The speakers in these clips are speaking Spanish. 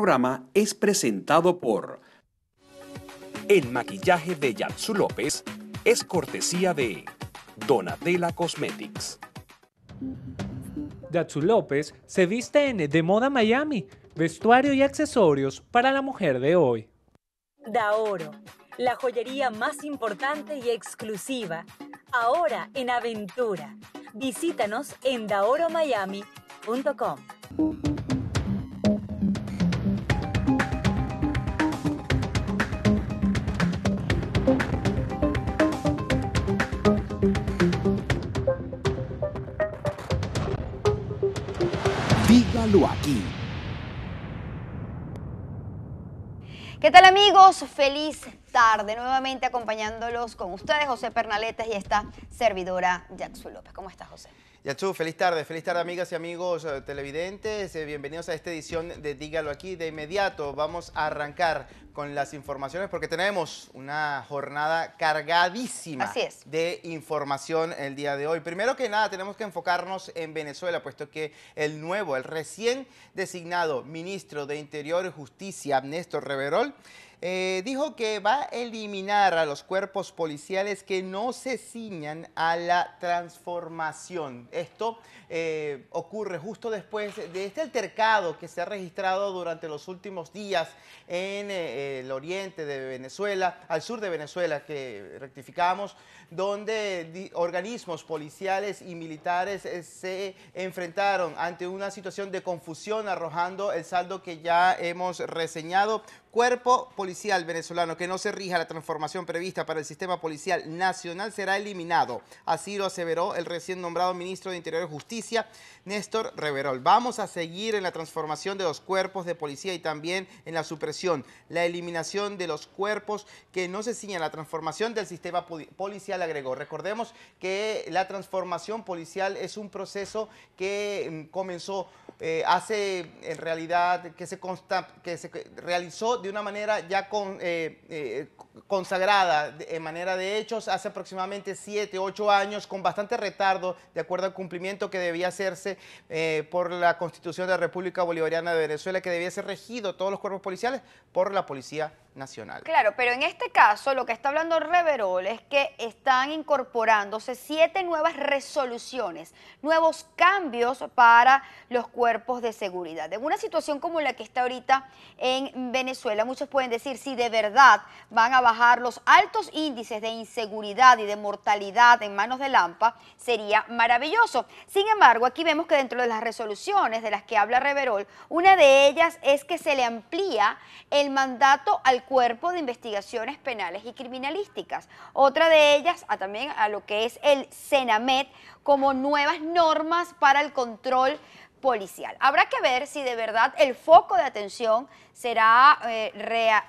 programa es presentado por El maquillaje de Yatsu López es cortesía de Donatella Cosmetics. Yatsu López se viste en De Moda Miami, vestuario y accesorios para la mujer de hoy. Daoro, la joyería más importante y exclusiva, ahora en Aventura. Visítanos en daoromiami.com. aquí. ¿Qué tal amigos? Feliz tarde, nuevamente acompañándolos con ustedes, José Pernaletes y esta servidora Jackson López. ¿Cómo estás, José? Yachu, feliz tarde, feliz tarde amigas y amigos eh, televidentes, eh, bienvenidos a esta edición de Dígalo aquí. De inmediato vamos a arrancar con las informaciones porque tenemos una jornada cargadísima de información el día de hoy. Primero que nada tenemos que enfocarnos en Venezuela, puesto que el nuevo, el recién designado ministro de Interior y Justicia, Néstor Reverol, eh, dijo que va a eliminar a los cuerpos policiales que no se ciñan a la transformación. Esto eh, ocurre justo después de este altercado que se ha registrado durante los últimos días en eh, el oriente de Venezuela, al sur de Venezuela, que rectificamos, donde organismos policiales y militares se enfrentaron ante una situación de confusión arrojando el saldo que ya hemos reseñado cuerpo policial venezolano que no se rija la transformación prevista para el sistema policial nacional será eliminado. Así lo aseveró el recién nombrado ministro de Interior y Justicia, Néstor Reverol. Vamos a seguir en la transformación de los cuerpos de policía y también en la supresión, la eliminación de los cuerpos que no se ciñan la transformación del sistema policial, agregó. Recordemos que la transformación policial es un proceso que mm, comenzó eh, hace en realidad que se, consta, que se realizó de una manera ya eh, eh, consagrada en manera de hechos hace aproximadamente 7, ocho años con bastante retardo de acuerdo al cumplimiento que debía hacerse por la Constitución de la República Bolivariana de Venezuela que debía ser regido todos los cuerpos policiales por la Policía nacional. Claro, pero en este caso lo que está hablando Reverol es que están incorporándose siete nuevas resoluciones, nuevos cambios para los cuerpos de seguridad. En una situación como la que está ahorita en Venezuela, muchos pueden decir si de verdad van a bajar los altos índices de inseguridad y de mortalidad en manos de Lampa, sería maravilloso. Sin embargo, aquí vemos que dentro de las resoluciones de las que habla Reverol, una de ellas es que se le amplía el mandato al Cuerpo de Investigaciones Penales y Criminalísticas. Otra de ellas también a lo que es el CENAMET como nuevas normas para el control policial. Habrá que ver si de verdad el foco de atención será eh,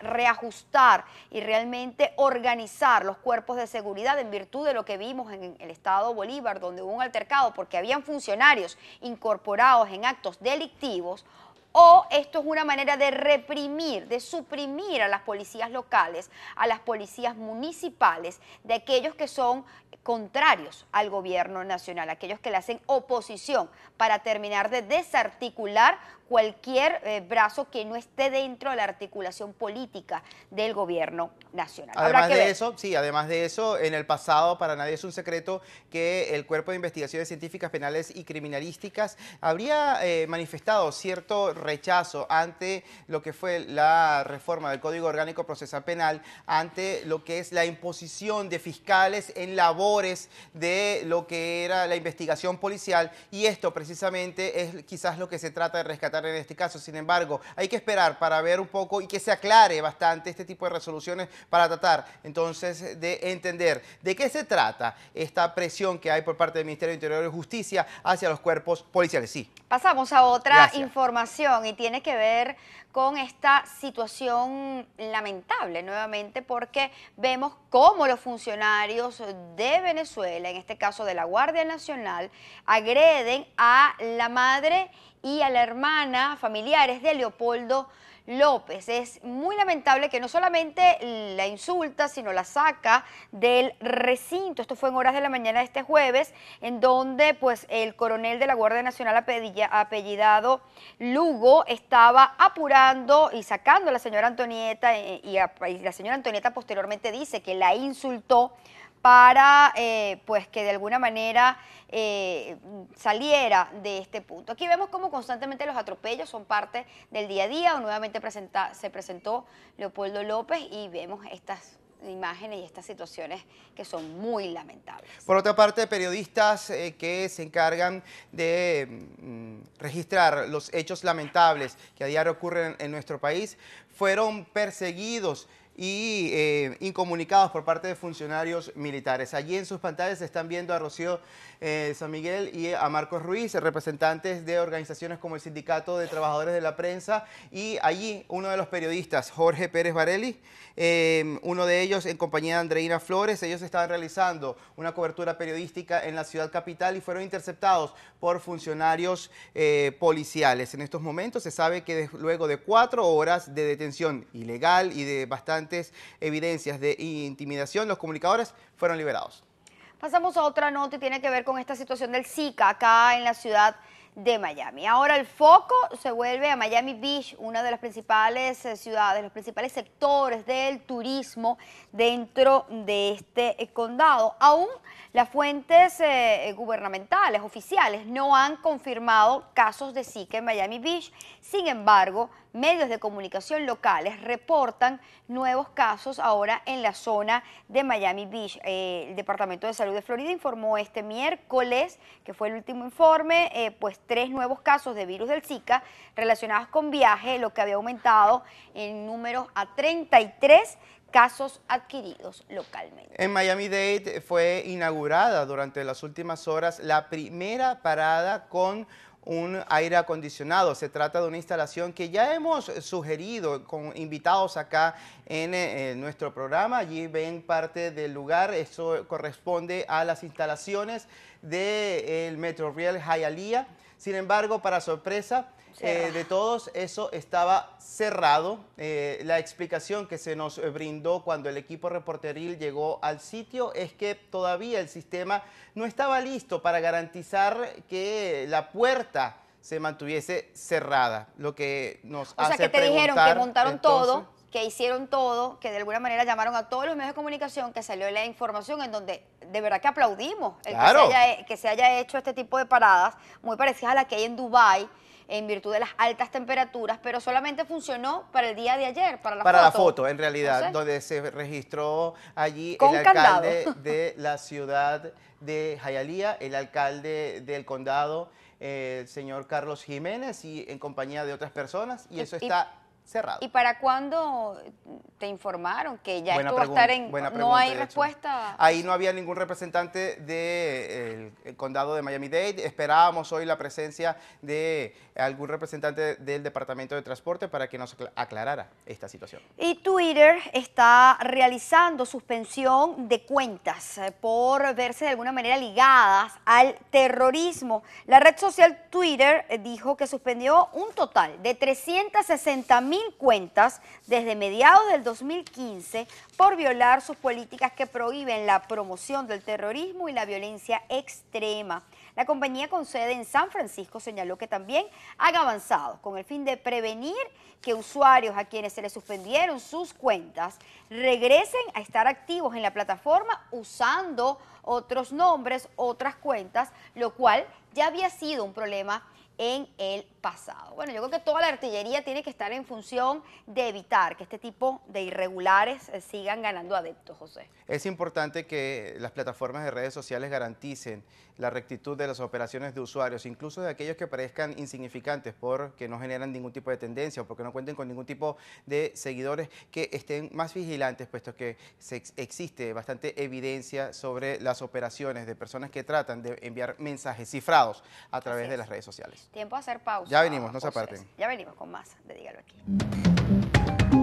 reajustar y realmente organizar los cuerpos de seguridad en virtud de lo que vimos en el estado Bolívar, donde hubo un altercado porque habían funcionarios incorporados en actos delictivos o esto es una manera de reprimir, de suprimir a las policías locales, a las policías municipales, de aquellos que son contrarios al gobierno nacional, aquellos que le hacen oposición para terminar de desarticular cualquier eh, brazo que no esté dentro de la articulación política del gobierno nacional. Además de eso, sí, además de eso, en el pasado para nadie es un secreto que el Cuerpo de Investigaciones Científicas Penales y Criminalísticas habría eh, manifestado cierto rechazo ante lo que fue la reforma del Código Orgánico Procesal Penal, ante lo que es la imposición de fiscales en labores de lo que era la investigación policial y esto precisamente es quizás lo que se trata de rescatar en este caso. Sin embargo, hay que esperar para ver un poco y que se aclare bastante este tipo de resoluciones para tratar entonces de entender de qué se trata esta presión que hay por parte del Ministerio de Interior y Justicia hacia los cuerpos policiales. Sí. Pasamos a otra información y tiene que ver con esta situación lamentable nuevamente porque vemos cómo los funcionarios de Venezuela, en este caso de la Guardia Nacional, agreden a la madre y a la hermana familiares de Leopoldo López. Es muy lamentable que no solamente la insulta, sino la saca del recinto. Esto fue en horas de la mañana de este jueves, en donde pues el coronel de la Guardia Nacional apellidado Lugo estaba apurando y sacando a la señora Antonieta eh, y, y la señora Antonieta posteriormente dice que la insultó para eh, pues que de alguna manera eh, saliera de este punto. Aquí vemos cómo constantemente los atropellos son parte del día a día, nuevamente se presentó Leopoldo López y vemos estas imágenes y estas situaciones que son muy lamentables. Por otra parte, periodistas eh, que se encargan de mm, registrar los hechos lamentables que a diario ocurren en nuestro país fueron perseguidos y eh, incomunicados por parte de funcionarios militares. Allí en sus pantallas se están viendo a Rocío eh, San Miguel y a Marcos Ruiz, representantes de organizaciones como el Sindicato de Trabajadores de la Prensa y allí uno de los periodistas, Jorge Pérez Varelli, eh, uno de ellos en compañía de Andreina Flores. Ellos estaban realizando una cobertura periodística en la ciudad capital y fueron interceptados por funcionarios policiales. En estos momentos se sabe que luego de cuatro horas de detención ilegal y de bastante evidencias de intimidación, los comunicadores fueron liberados. Pasamos a otra nota y tiene que ver con esta situación del Zika acá en la ciudad de Miami. Ahora el foco se vuelve a Miami Beach, una de las principales eh, ciudades, los principales sectores del turismo dentro de este eh, condado. Aún las fuentes eh, gubernamentales, oficiales, no han confirmado casos de Zika en Miami Beach. Sin embargo, medios de comunicación locales reportan nuevos casos ahora en la zona de Miami Beach. Eh, el Departamento de Salud de Florida informó este miércoles, que fue el último informe, eh, pues tres nuevos casos de virus del Zika relacionados con viaje, lo que había aumentado en números a 33 casos adquiridos localmente. En Miami-Dade fue inaugurada durante las últimas horas la primera parada con un aire acondicionado. Se trata de una instalación que ya hemos sugerido con invitados acá eh, en, nuestro programa. Allí ven parte del lugar. Eso corresponde a las instalaciones del Metro Real Hialeah. Sin embargo, para sorpresa, eh, de todos, eso estaba cerrado. Eh, la explicación que se nos eh, brindó cuando el equipo reporteril llegó al sitio es que todavía el sistema no estaba listo para garantizar que la puerta se mantuviese cerrada, lo que nos o O sea, que te dijeron que montaron todo, que hicieron todo, que de alguna manera llamaron a todos los medios de comunicación, que salió la información en donde de verdad que aplaudimos el que, se haya, que se haya hecho este tipo de paradas, muy parecidas a las que hay en Dubái, en virtud de las altas temperaturas, pero solamente funcionó para el día de ayer, para la foto. Para la foto, en realidad, donde se registró allí el alcalde de la ciudad de Jayalía, el alcalde del condado, eh, el señor Carlos Jiménez, y en compañía de otras personas, y, eso está... cerrado. ¿Y para cuándo te informaron que ya a estar en... no hay respuesta. Ahí no había ningún representante del de eh, eh, condado de Miami-Dade. Esperábamos hoy la presencia de algún representante del Departamento de Transporte para que nos aclarara esta situación. Y Twitter está realizando suspensión de cuentas eh, por verse de alguna manera ligadas al terrorismo. La red social Twitter eh, dijo que suspendió un total de 360 mil cuentas desde mediados del 2015 por violar sus políticas que prohíben la promoción del terrorismo y la violencia externa la compañía con sede en San Francisco señaló que también han avanzado con el fin de prevenir que usuarios a quienes se les suspendieron sus cuentas regresen a estar activos en la plataforma usando otros nombres, otras cuentas, lo cual ya había sido un problema en el pasado. Bueno, yo creo que toda la artillería tiene que estar en función de evitar que este tipo de irregulares eh, sigan ganando adeptos, José. Es importante que las plataformas de redes sociales garanticen la rectitud de las operaciones de usuarios, incluso de aquellos que parezcan insignificantes porque no generan ningún tipo de tendencia o porque no cuenten con ningún tipo de seguidores, que estén más vigilantes, puesto que se existe bastante evidencia sobre las operaciones de personas que tratan de enviar mensajes cifrados a través de las redes sociales. Tiempo a hacer pausa. Ya venimos, no se aparten. Ya venimos con más de Dígalo aquí.